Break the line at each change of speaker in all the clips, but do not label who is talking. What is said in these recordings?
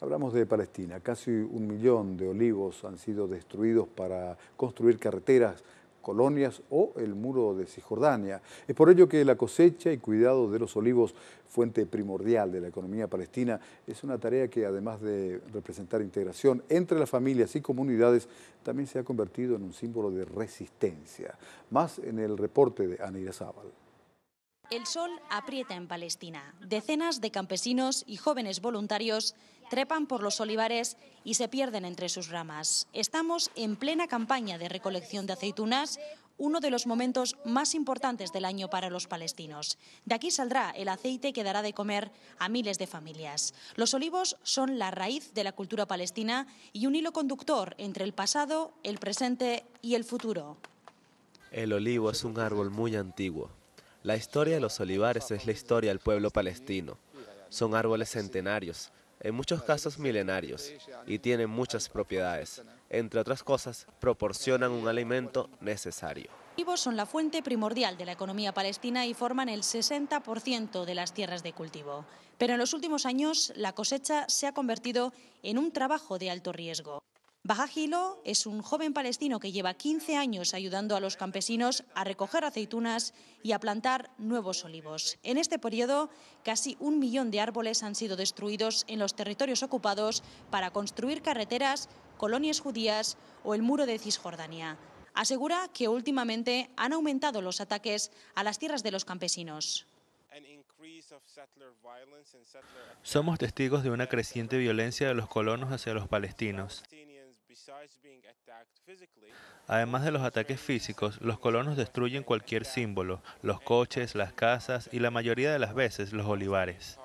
Hablamos de Palestina. Casi un millón de olivos han sido destruidos para construir carreteras, colonias o el muro de Cisjordania. Es por ello que la cosecha y cuidado de los olivos, fuente primordial de la economía palestina, es una tarea que además de representar integración entre las familias y comunidades, también se ha convertido en un símbolo de resistencia. Más en el reporte de Anira Zabal.
El sol aprieta en Palestina. Decenas de campesinos y jóvenes voluntarios trepan por los olivares y se pierden entre sus ramas. Estamos en plena campaña de recolección de aceitunas, uno de los momentos más importantes del año para los palestinos. De aquí saldrá el aceite que dará de comer a miles de familias. Los olivos son la raíz de la cultura palestina y un hilo conductor entre el pasado, el presente y el futuro.
El olivo es un árbol muy antiguo la historia de los olivares es la historia del pueblo palestino. Son árboles centenarios, en muchos casos milenarios, y tienen muchas propiedades. Entre otras cosas, proporcionan un alimento necesario.
Los olivos Son la fuente primordial de la economía palestina y forman el 60% de las tierras de cultivo. Pero en los últimos años, la cosecha se ha convertido en un trabajo de alto riesgo. Bajajilo es un joven palestino que lleva 15 años ayudando a los campesinos a recoger aceitunas y a plantar nuevos olivos. En este periodo, casi un millón de árboles han sido destruidos en los territorios ocupados para construir carreteras, colonias judías o el muro de Cisjordania. Asegura que últimamente han aumentado los ataques a las tierras de los campesinos.
Somos testigos de una creciente violencia de los colonos hacia los palestinos. Además de los ataques físicos, los colonos destruyen cualquier símbolo, los coches, las casas y la mayoría de las veces los olivares.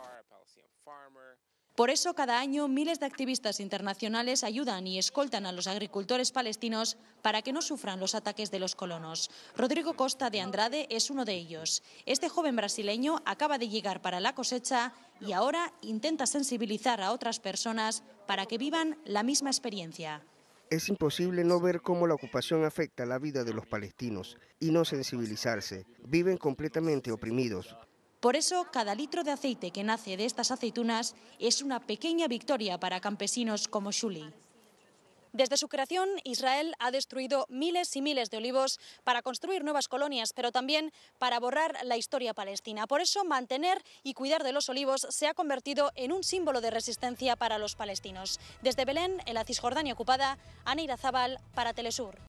Por eso cada año miles de activistas internacionales ayudan y escoltan a los agricultores palestinos para que no sufran los ataques de los colonos. Rodrigo Costa de Andrade es uno de ellos. Este joven brasileño acaba de llegar para la cosecha y ahora intenta sensibilizar a otras personas para que vivan la misma experiencia.
Es imposible no ver cómo la ocupación afecta la vida de los palestinos y no sensibilizarse. Viven completamente oprimidos.
Por eso, cada litro de aceite que nace de estas aceitunas es una pequeña victoria para campesinos como Shuli. Desde su creación, Israel ha destruido miles y miles de olivos para construir nuevas colonias, pero también para borrar la historia palestina. Por eso, mantener y cuidar de los olivos se ha convertido en un símbolo de resistencia para los palestinos. Desde Belén, en la Cisjordania ocupada, Aneira Zabal para Telesur.